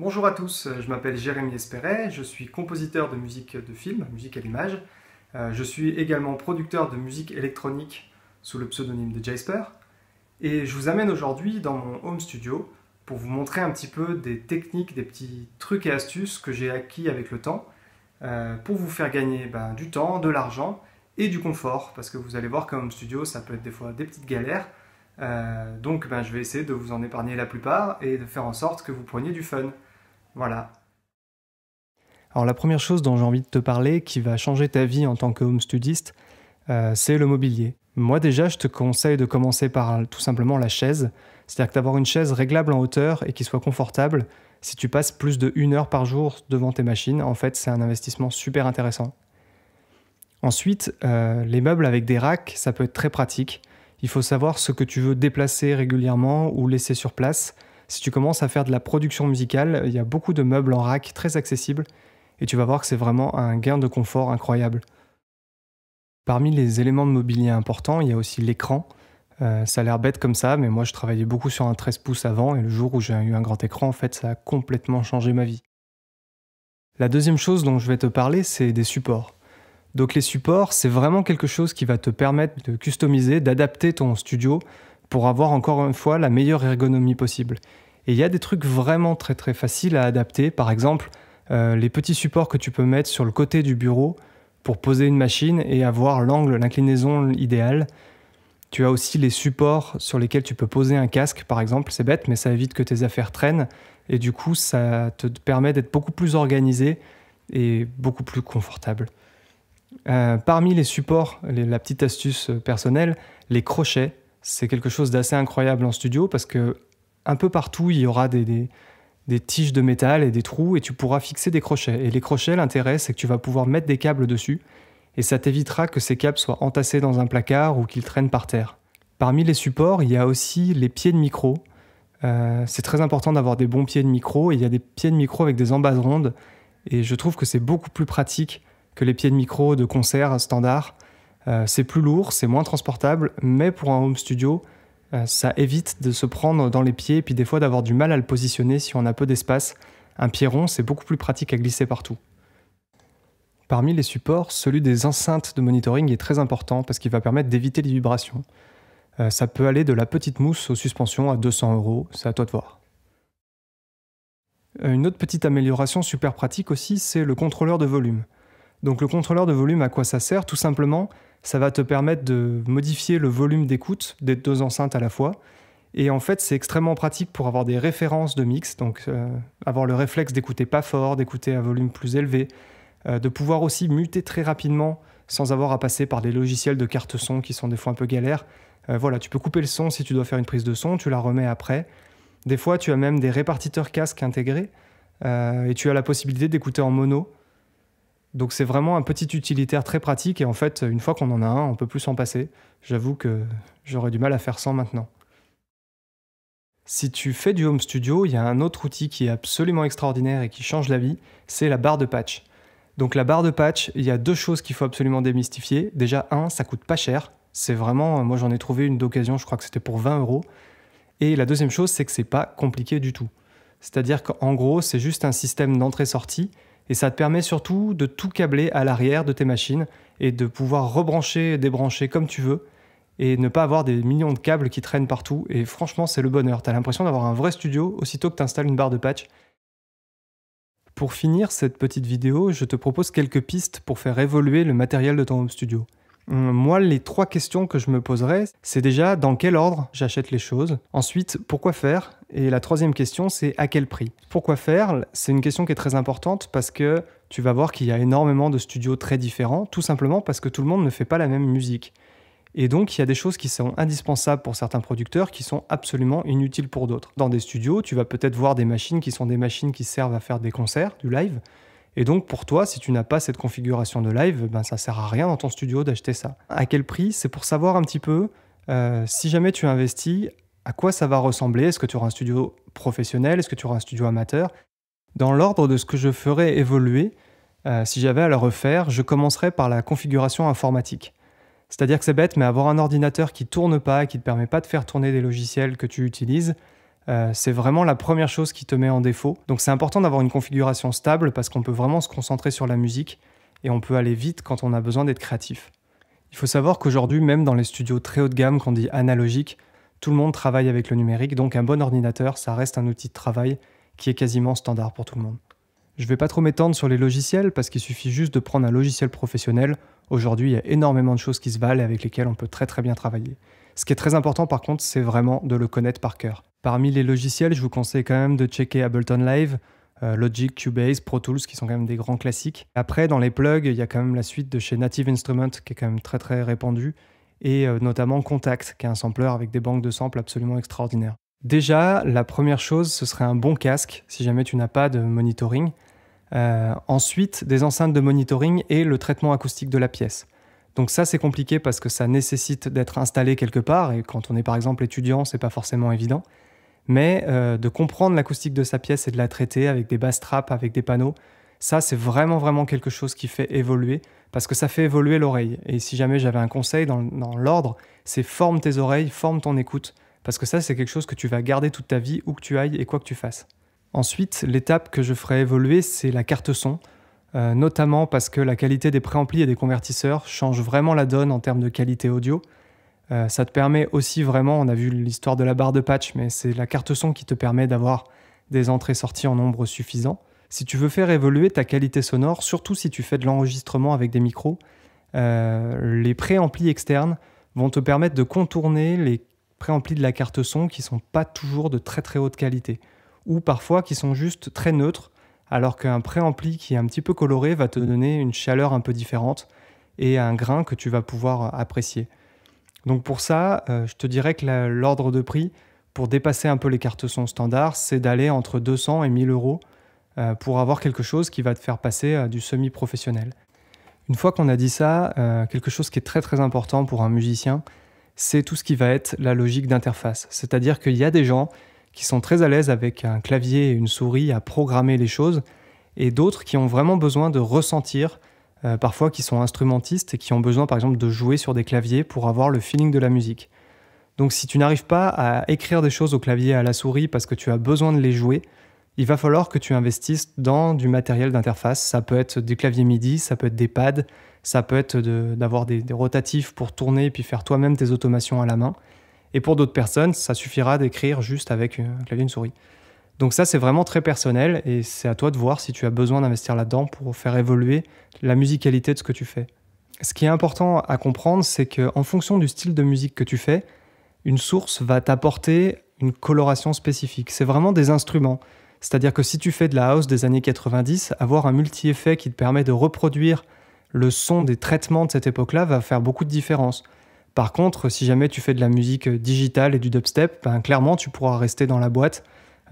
Bonjour à tous, euh, je m'appelle Jérémy Espéré, je suis compositeur de musique de film, musique à l'image. Euh, je suis également producteur de musique électronique sous le pseudonyme de Jasper. Et je vous amène aujourd'hui dans mon home studio pour vous montrer un petit peu des techniques, des petits trucs et astuces que j'ai acquis avec le temps euh, pour vous faire gagner ben, du temps, de l'argent et du confort. Parce que vous allez voir qu'un home studio, ça peut être des fois des petites galères. donc ben, je vais essayer de vous en épargner la plupart et de faire en sorte que vous preniez du fun. Voilà. Alors la première chose dont j'ai envie de te parler, qui va changer ta vie en tant que home studiste, euh, c'est le mobilier. Moi déjà, je te conseille de commencer par euh, tout simplement la chaise, c'est-à-dire que d'avoir une chaise réglable en hauteur et qui soit confortable. Si tu passes plus de une heure par jour devant tes machines, en fait, c'est un investissement super intéressant. Ensuite, euh, les meubles avec des racks, ça peut être très pratique. Il faut savoir ce que tu veux déplacer régulièrement ou laisser sur place si tu commences à faire de la production musicale, il y a beaucoup de meubles en rack très accessibles et tu vas voir que c'est vraiment un gain de confort incroyable. Parmi les éléments de mobilier importants, il y a aussi l'écran. Euh, ça a l'air bête comme ça, mais moi je travaillais beaucoup sur un 13 pouces avant et le jour où j'ai eu un grand écran, en fait, ça a complètement changé ma vie. La deuxième chose dont je vais te parler, c'est des supports. Donc les supports, c'est vraiment quelque chose qui va te permettre de customiser, d'adapter ton studio pour avoir encore une fois la meilleure ergonomie possible. Et il y a des trucs vraiment très très faciles à adapter. Par exemple, euh, les petits supports que tu peux mettre sur le côté du bureau pour poser une machine et avoir l'angle, l'inclinaison idéale. Tu as aussi les supports sur lesquels tu peux poser un casque, par exemple. C'est bête, mais ça évite que tes affaires traînent. Et du coup, ça te permet d'être beaucoup plus organisé et beaucoup plus confortable. Euh, parmi les supports, la petite astuce euh, personnelle, les crochets c'est quelque chose d'assez incroyable en studio parce que un peu partout, il y aura des, tiges de métal et des trous et tu pourras fixer des crochets. Et les crochets, l'intérêt, c'est que tu vas pouvoir mettre des câbles dessus et ça t'évitera que ces câbles soient entassés dans un placard ou qu'ils traînent par terre. Parmi les supports, il y a aussi les pieds de micro. Euh, c'est très important d'avoir des bons pieds de micro et il y a des pieds de micro avec des embases rondes et je trouve que c'est beaucoup plus pratique que les pieds de micro de concert standard euh, c'est plus lourd, c'est moins transportable, mais pour un home studio, euh, ça évite de se prendre dans les pieds et puis des fois d'avoir du mal à le positionner si on a peu d'espace. Un pied rond, c'est beaucoup plus pratique à glisser partout. Parmi les supports, celui des enceintes de monitoring est très important parce qu'il va permettre d'éviter les vibrations. Euh, ça peut aller de la petite mousse aux suspensions à 200 euros, c'est à toi de voir. Une autre petite amélioration super pratique aussi, c'est le contrôleur de volume. Donc le contrôleur de volume, à quoi ça sert Tout simplement, ça va te permettre de modifier le volume d'écoute des deux enceintes à la fois. Et en fait, c'est extrêmement pratique pour avoir des références de mix, donc euh, avoir le réflexe d'écouter pas fort, d'écouter à volume plus élevé, euh, de pouvoir aussi muter très rapidement sans avoir à passer par des logiciels de carte son qui sont des fois un peu galères. Euh, voilà, tu peux couper le son si tu dois faire une prise de son, tu la remets après. Des fois, tu as même des répartiteurs casques intégrés et tu as la possibilité d'écouter en mono donc c'est vraiment un petit utilitaire très pratique et en fait, une fois qu'on en a un, on peut plus s'en passer. J'avoue que j'aurais du mal à faire sans maintenant. Si tu fais du home studio, il y a un autre outil qui est absolument extraordinaire et qui change la vie, c'est la barre de patch. Donc la barre de patch, il y a deux choses qu'il faut absolument démystifier. Déjà, un, ça coûte pas cher. C'est vraiment, moi j'en ai trouvé une d'occasion, je crois que c'était pour 20 euros. Et la deuxième chose, c'est que c'est pas compliqué du tout. C'est-à-dire qu'en gros, c'est juste un système d'entrée-sortie et ça te permet surtout de tout câbler à l'arrière de tes machines et de pouvoir rebrancher, et débrancher comme tu veux et ne pas avoir des millions de câbles qui traînent partout. Et franchement, c'est le bonheur. Tu as l'impression d'avoir un vrai studio aussitôt que tu installes une barre de patch. Pour finir cette petite vidéo, je te propose quelques pistes pour faire évoluer le matériel de ton home studio. Hum, moi, les trois questions que je me poserais, c'est déjà dans quel ordre j'achète les choses. Ensuite, pourquoi faire Et la troisième question, c'est à quel prix Pourquoi faire C'est une question qui est très importante parce que tu vas voir qu'il y a énormément de studios très différents, tout simplement parce que tout le monde ne fait pas la même musique. Et donc, il y a des choses qui sont indispensables pour certains producteurs qui sont absolument inutiles pour d'autres. Dans des studios, tu vas peut-être voir des machines qui sont des machines qui servent à faire des concerts, du live, et donc pour toi, si tu n'as pas cette configuration de live, ben ça sert à rien dans ton studio d'acheter ça. À quel prix C'est pour savoir un petit peu euh, si jamais tu investis, à quoi ça va ressembler Est-ce que tu auras un studio professionnel Est-ce que tu auras un studio amateur Dans l'ordre de ce que je ferais évoluer, euh, si j'avais à le refaire, je commencerais par la configuration informatique. C'est-à-dire que c'est bête, mais avoir un ordinateur qui tourne pas, qui ne te permet pas de faire tourner des logiciels que tu utilises, euh, c'est vraiment la première chose qui te met en défaut. Donc c'est important d'avoir une configuration stable parce qu'on peut vraiment se concentrer sur la musique et on peut aller vite quand on a besoin d'être créatif. Il faut savoir qu'aujourd'hui, même dans les studios très haut de gamme qu'on dit analogique, tout le monde travaille avec le numérique, donc un bon ordinateur, ça reste un outil de travail qui est quasiment standard pour tout le monde. Je ne vais pas trop m'étendre sur les logiciels parce qu'il suffit juste de prendre un logiciel professionnel. Aujourd'hui, il y a énormément de choses qui se valent et avec lesquelles on peut très très bien travailler. Ce qui est très important par contre, c'est vraiment de le connaître par cœur. Parmi les logiciels, je vous conseille quand même de checker Ableton Live, euh, Logic, Cubase, Pro Tools, qui sont quand même des grands classiques. Après, dans les plugs, il y a quand même la suite de chez Native Instruments, qui est quand même très très répandue, et euh, notamment Contact, qui est un sampler avec des banques de samples absolument extraordinaires. Déjà, la première chose, ce serait un bon casque, si jamais tu n'as pas de monitoring. Euh, ensuite, des enceintes de monitoring et le traitement acoustique de la pièce. Donc ça, c'est compliqué parce que ça nécessite d'être installé quelque part, et quand on est par exemple étudiant, c'est pas forcément évident mais euh, de comprendre l'acoustique de sa pièce et de la traiter avec des bass trappes, avec des panneaux, ça c'est vraiment vraiment quelque chose qui fait évoluer, parce que ça fait évoluer l'oreille. Et si jamais j'avais un conseil dans, l'ordre, c'est forme tes oreilles, forme ton écoute, parce que ça c'est quelque chose que tu vas garder toute ta vie, où que tu ailles et quoi que tu fasses. Ensuite, l'étape que je ferai évoluer, c'est la carte son, euh, notamment parce que la qualité des préamplis et des convertisseurs change vraiment la donne en termes de qualité audio. Euh, ça te permet aussi vraiment, on a vu l'histoire de la barre de patch, mais c'est la carte son qui te permet d'avoir des entrées-sorties en nombre suffisant. Si tu veux faire évoluer ta qualité sonore, surtout si tu fais de l'enregistrement avec des micros, les euh, les préamplis externes vont te permettre de contourner les préamplis de la carte son qui sont pas toujours de très très haute qualité, ou parfois qui sont juste très neutres, alors qu'un préampli qui est un petit peu coloré va te donner une chaleur un peu différente et un grain que tu vas pouvoir apprécier. Donc pour ça, euh, je te dirais que l'ordre de prix pour dépasser un peu les cartes son standard, c'est d'aller entre 200 et 1000 euros euh, pour avoir quelque chose qui va te faire passer euh, du semi-professionnel. Une fois qu'on a dit ça, quelque chose qui est très très important pour un musicien, c'est tout ce qui va être la logique d'interface. C'est-à-dire qu'il y a des gens qui sont très à l'aise avec un clavier et une souris à programmer les choses, et d'autres qui ont vraiment besoin de ressentir euh, parfois qui sont instrumentistes et qui ont besoin par exemple de jouer sur des claviers pour avoir le feeling de la musique. Donc si tu n'arrives pas à écrire des choses au clavier à la souris parce que tu as besoin de les jouer, il va falloir que tu investisses dans du matériel d'interface. Ça peut être des claviers MIDI, ça peut être des pads, ça peut être d'avoir des, des, rotatifs pour tourner et puis faire toi-même tes automations à la main. Et pour d'autres personnes, ça suffira d'écrire juste avec euh, un clavier et une souris. Donc ça, c'est vraiment très personnel et c'est à toi de voir si tu as besoin d'investir là-dedans pour faire évoluer la musicalité de ce que tu fais. Ce qui est important à comprendre, c'est qu'en fonction du style de musique que tu fais, une source va t'apporter une coloration spécifique. C'est vraiment des instruments. C'est-à-dire que si tu fais de la house des années 90, avoir un multi-effet qui te permet de reproduire le son des traitements de cette époque-là va faire beaucoup de différence. Par contre, si jamais tu fais de la musique digitale et du dubstep, ben, clairement tu pourras rester dans la boîte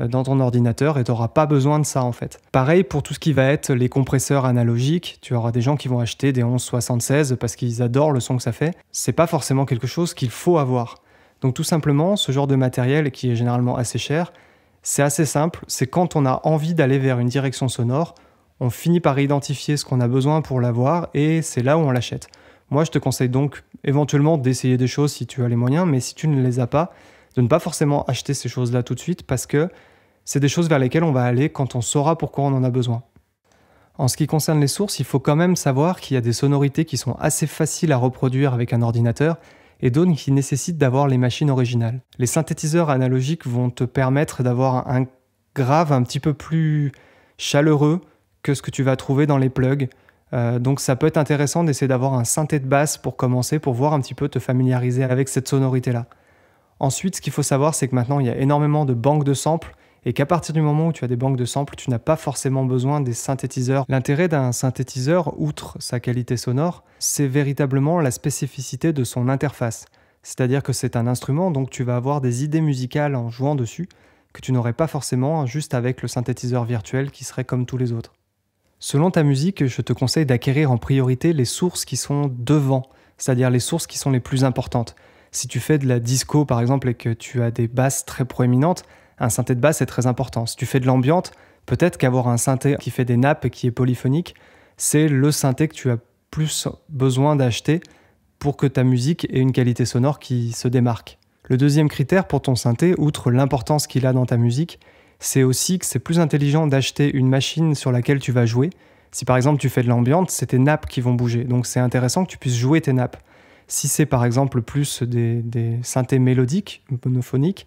euh, dans ton ordinateur et tu n'auras pas besoin de ça en fait. Pareil pour tout ce qui va être les compresseurs analogiques, tu auras des gens qui vont acheter des 1176 parce qu'ils adorent le son que ça fait. C'est pas forcément quelque chose qu'il faut avoir. Donc tout simplement, ce genre de matériel qui est généralement assez cher, c'est assez simple, c'est quand on a envie d'aller vers une direction sonore, on finit par identifier ce qu'on a besoin pour l'avoir et c'est là où on l'achète. Moi, je te conseille donc éventuellement d'essayer des choses si tu as les moyens, mais si tu ne les as pas, de ne pas forcément acheter ces choses-là tout de suite parce que c'est des choses vers lesquelles on va aller quand on saura pourquoi on en a besoin. En ce qui concerne les sources, il faut quand même savoir qu'il y a des sonorités qui sont assez faciles à reproduire avec un ordinateur et d'autres qui nécessitent d'avoir les machines originales. Les synthétiseurs analogiques vont te permettre d'avoir un grave un petit peu plus chaleureux que ce que tu vas trouver dans les plugs. Euh, donc ça peut être intéressant d'essayer d'avoir un synthé de basse pour commencer, pour voir un petit peu te familiariser avec cette sonorité-là. Ensuite, ce qu'il faut savoir, c'est que maintenant, il y a énormément de banques de samples et qu'à partir du moment où tu as des banques de samples, tu n'as pas forcément besoin des synthétiseurs. L'intérêt d'un synthétiseur, outre sa qualité sonore, c'est véritablement la spécificité de son interface. C'est-à-dire que c'est un instrument, donc tu vas avoir des idées musicales en jouant dessus que tu n'aurais pas forcément juste avec le synthétiseur virtuel qui serait comme tous les autres. Selon ta musique, je te conseille d'acquérir en priorité les sources qui sont devant, c'est-à-dire les sources qui sont les plus importantes. Si tu fais de la disco par exemple et que tu as des basses très proéminentes, un synthé de basse est très important. Si tu fais de l'ambiante, peut-être qu'avoir un synthé qui fait des nappes et qui est polyphonique, c'est le synthé que tu as plus besoin d'acheter pour que ta musique ait une qualité sonore qui se démarque. Le deuxième critère pour ton synthé, outre l'importance qu'il a dans ta musique, c'est aussi que c'est plus intelligent d'acheter une machine sur laquelle tu vas jouer. Si par exemple tu fais de l'ambiance, c'est tes nappes qui vont bouger, donc c'est intéressant que tu puisses jouer tes nappes. Si c'est par exemple plus des, des synthés mélodiques, monophoniques,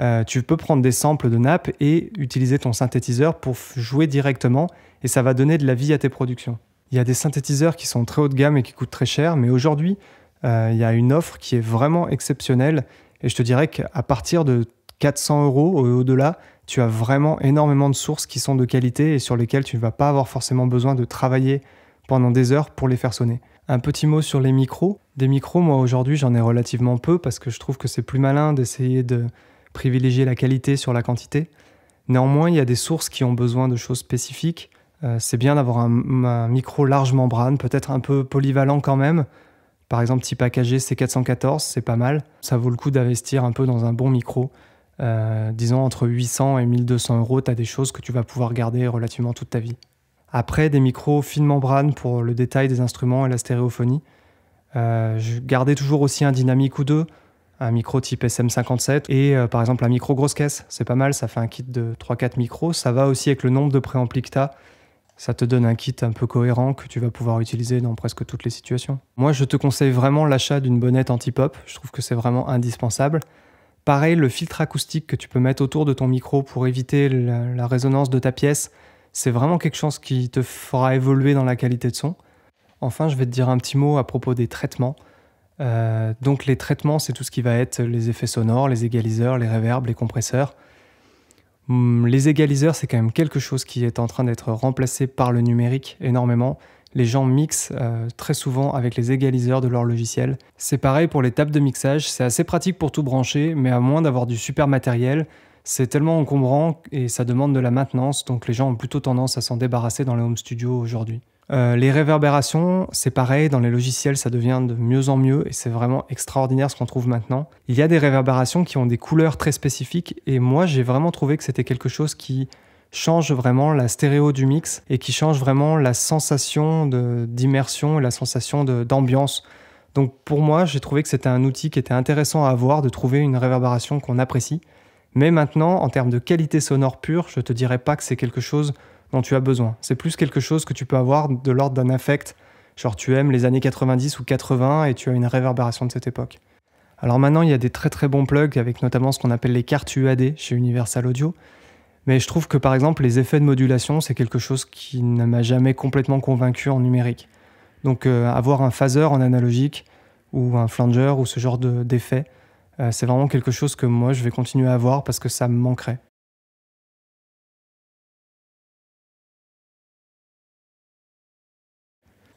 euh, tu peux prendre des samples de nappes et utiliser ton synthétiseur pour jouer directement et ça va donner de la vie à tes productions. Il y a des synthétiseurs qui sont très haut de gamme et qui coûtent très cher, mais aujourd'hui, euh, il y a une offre qui est vraiment exceptionnelle et je te dirais qu'à partir de 400 euros au-delà, tu as vraiment énormément de sources qui sont de qualité et sur lesquelles tu ne vas pas avoir forcément besoin de travailler pendant des heures pour les faire sonner. Un petit mot sur les micros. Des micros, moi aujourd'hui j'en ai relativement peu parce que je trouve que c'est plus malin d'essayer de, privilégier la qualité sur la quantité. Néanmoins, il y a des sources qui ont besoin de choses spécifiques. Euh, c'est bien d'avoir un, micro large membrane, peut-être un peu polyvalent quand même. Par exemple, type AKG C414, c'est pas mal. Ça vaut le coup d'investir un peu dans un bon micro. Euh, disons entre 800 et 1200 euros, tu as des choses que tu vas pouvoir garder relativement toute ta vie. Après, des micros fines membranes pour le détail des instruments et la stéréophonie. Euh, je gardais toujours aussi un dynamique ou deux un micro type SM57 et euh, par exemple un micro grosse caisse. C'est pas mal, ça fait un kit de 3-4 micros. Ça va aussi avec le nombre de préamplis que as. Ça te donne un kit un peu cohérent que tu vas pouvoir utiliser dans presque toutes les situations. Moi, je te conseille vraiment l'achat d'une bonnette anti-pop. Je trouve que c'est vraiment indispensable. Pareil, le filtre acoustique que tu peux mettre autour de ton micro pour éviter la résonance de ta pièce, c'est vraiment quelque chose qui te fera évoluer dans la qualité de son. Enfin, je vais te dire un petit mot à propos des traitements. Euh, donc les traitements, c'est tout ce qui va être les effets sonores, les égaliseurs, les réverbes, les compresseurs. Hmm, les égaliseurs, c'est quand même quelque chose qui est en train d'être remplacé par le numérique énormément. Les gens mixent euh, très souvent avec les égaliseurs de leur logiciel. C'est pareil pour les tables de mixage, c'est assez pratique pour tout brancher, mais à moins d'avoir du super matériel, c'est tellement encombrant et ça demande de la maintenance, donc les gens ont plutôt tendance à s'en débarrasser dans les home studios aujourd'hui. Euh, les réverbérations, c'est pareil, dans les logiciels ça devient de mieux en mieux et c'est vraiment extraordinaire ce qu'on trouve maintenant. Il y a des réverbérations qui ont des couleurs très spécifiques et moi j'ai vraiment trouvé que c'était quelque chose qui change vraiment la stéréo du mix et qui change vraiment la sensation d'immersion et la sensation d'ambiance. Donc pour moi j'ai trouvé que c'était un outil qui était intéressant à avoir, de trouver une réverbération qu'on apprécie. Mais maintenant, en termes de qualité sonore pure, je ne te dirais pas que c'est quelque chose dont tu as besoin. C'est plus quelque chose que tu peux avoir de l'ordre d'un affect. Genre tu aimes les années 90 ou 80 et tu as une réverbération de cette époque. Alors maintenant, il y a des très très bons plugs avec notamment ce qu'on appelle les cartes UAD chez Universal Audio. Mais je trouve que par exemple, les effets de modulation, c'est quelque chose qui ne m'a jamais complètement convaincu en numérique. Donc euh, avoir un phaser en analogique ou un flanger ou ce genre d'effet, euh, c'est vraiment quelque chose que moi, je vais continuer à avoir parce que ça me manquerait.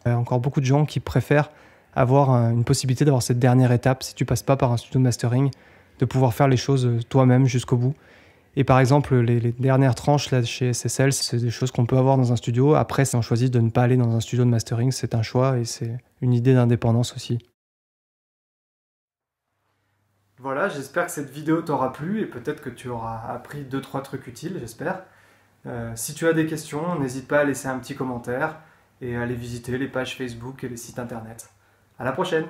Il y encore beaucoup de gens qui préfèrent avoir une possibilité d'avoir cette dernière étape, si tu passes pas par un studio de mastering, de pouvoir faire les choses euh, toi-même jusqu'au bout. Et par exemple, les, dernières tranches là, chez SSL, c'est des choses qu'on peut avoir dans un studio. Après, si on choisit de ne pas aller dans un studio de mastering, c'est un choix et c'est une idée d'indépendance aussi. Voilà, j'espère que cette vidéo t'aura plu et peut-être que tu auras appris 2-3 trucs utiles, j'espère. Euh, si tu as des questions, n'hésite pas à laisser un petit commentaire et à aller visiter les pages Facebook et les sites internet. À la prochaine